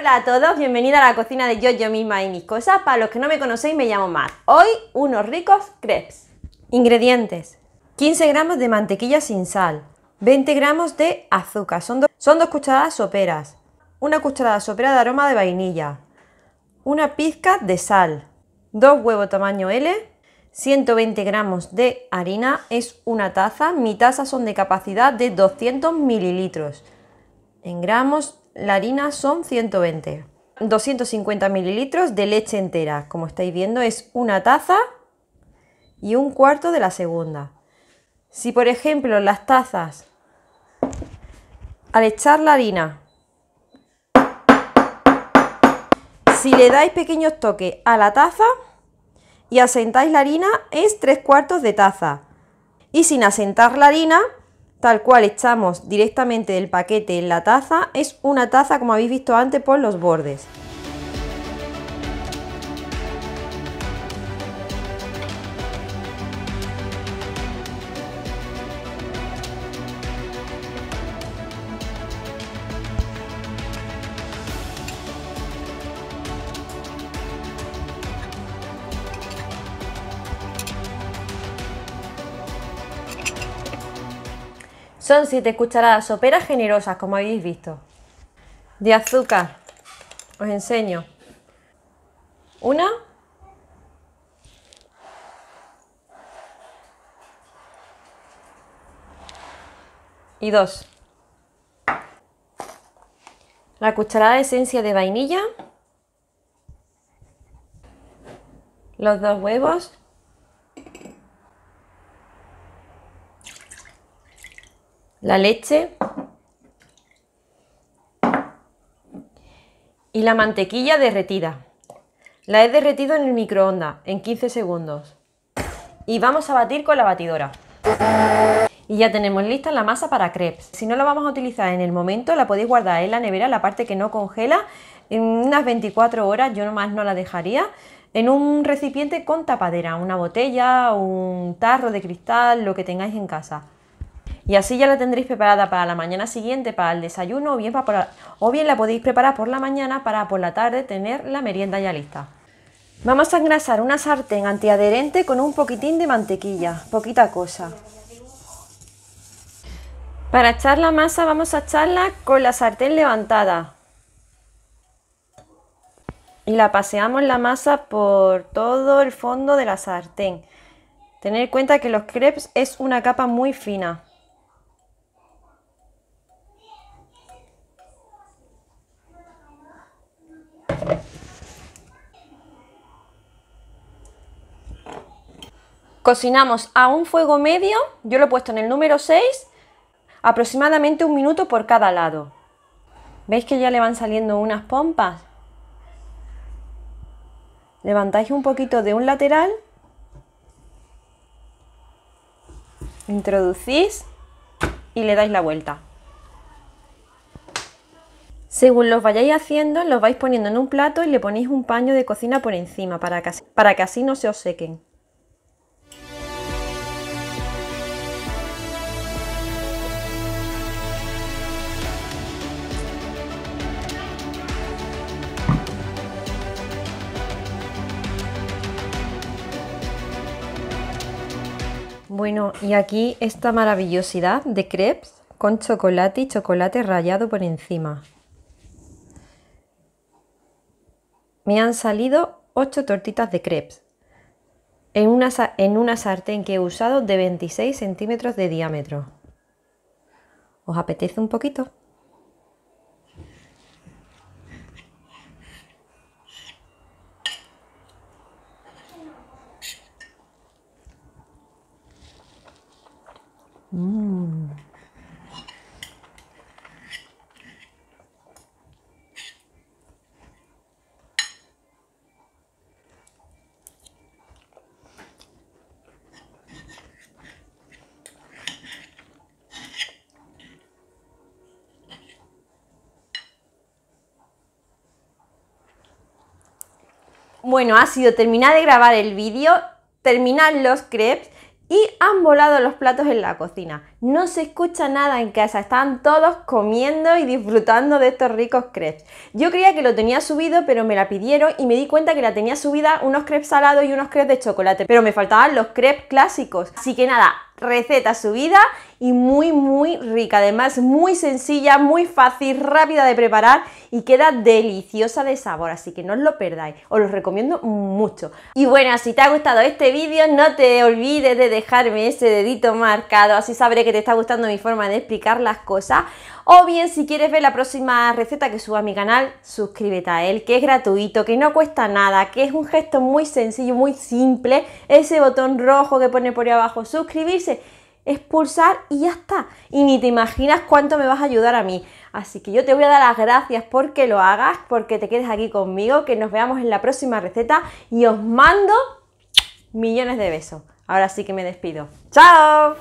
Hola a todos, bienvenida a la cocina de yo, yo misma y mis cosas. Para los que no me conocéis, me llamo Mar. Hoy, unos ricos crepes. Ingredientes: 15 gramos de mantequilla sin sal, 20 gramos de azúcar, son, son dos cucharadas soperas, una cucharada sopera de aroma de vainilla, una pizca de sal, dos huevos tamaño L, 120 gramos de harina, es una taza, mi taza son de capacidad de 200 mililitros. En gramos la harina son 120. 250 mililitros de leche entera. Como estáis viendo, es una taza y un cuarto de la segunda. Si, por ejemplo, las tazas, al echar la harina, si le dais pequeños toques a la taza y asentáis la harina, es tres cuartos de taza. Y sin asentar la harina, tal cual echamos directamente del paquete en la taza, es una taza como habéis visto antes por los bordes. Son 7 cucharadas soperas generosas, como habéis visto. De azúcar, os enseño. Una. Y dos. La cucharada de esencia de vainilla. Los dos huevos. la leche y la mantequilla derretida. La he derretido en el microondas en 15 segundos. Y vamos a batir con la batidora. Y ya tenemos lista la masa para crepes. Si no la vamos a utilizar en el momento, la podéis guardar en la nevera, la parte que no congela, en unas 24 horas, yo nomás no la dejaría, en un recipiente con tapadera, una botella, un tarro de cristal, lo que tengáis en casa y así ya la tendréis preparada para la mañana siguiente, para el desayuno, o bien, la, podéis preparar por la mañana para por la tarde tener la merienda ya lista. Vamos a engrasar una sartén antiadherente con un poquitín de mantequilla, poquita cosa. Para echar la masa vamos a echarla con la sartén levantada. Y la paseamos la masa por todo el fondo de la sartén. Tener en cuenta que los crepes es una capa muy fina. Cocinamos a un fuego medio, yo lo he puesto en el número 6, aproximadamente un minuto por cada lado. ¿Veis que ya le van saliendo unas pompas? Levantáis un poquito de un lateral, introducís y le dais la vuelta. Según los vayáis haciendo, los vais poniendo en un plato y le ponéis un paño de cocina por encima para para que así no se os sequen. Bueno, y aquí esta maravillosidad de crepes con chocolate y chocolate rallado por encima. Me han salido 8 tortitas de crepes en una, en una sartén que he usado de 26 centímetros de diámetro. ¿Os apetece un poquito? Bueno, ha sido terminar de grabar el vídeo, terminar los crepes y han volado los platos en la cocina. No se escucha nada en casa, están todos comiendo y disfrutando de estos ricos crepes. Yo creía que lo tenía subido, pero me la pidieron y me di cuenta que la tenía subida unos crepes salados y unos crepes de chocolate, pero me faltaban los crepes clásicos. Así que nada, receta subida y muy muy rica, además muy sencilla, muy fácil, rápida de preparar y queda deliciosa de sabor, así que no os lo perdáis, os lo recomiendo mucho. Y bueno, si te ha gustado este vídeo no te olvides de dejarme ese dedito marcado, así sabré que te está gustando mi forma de explicar las cosas. O bien si quieres ver la próxima receta que suba a mi canal, suscríbete a él, que es gratuito, que no cuesta nada, que es un gesto muy sencillo, muy simple. Ese botón rojo que pone por ahí abajo, suscribirse, expulsar y ya está. Y ni te imaginas cuánto me vas a ayudar a mí. Así que yo te voy a dar las gracias porque lo hagas, porque te quedes aquí conmigo, que nos veamos en la próxima receta y os mando millones de besos. Ahora sí que me despido. ¡Chao!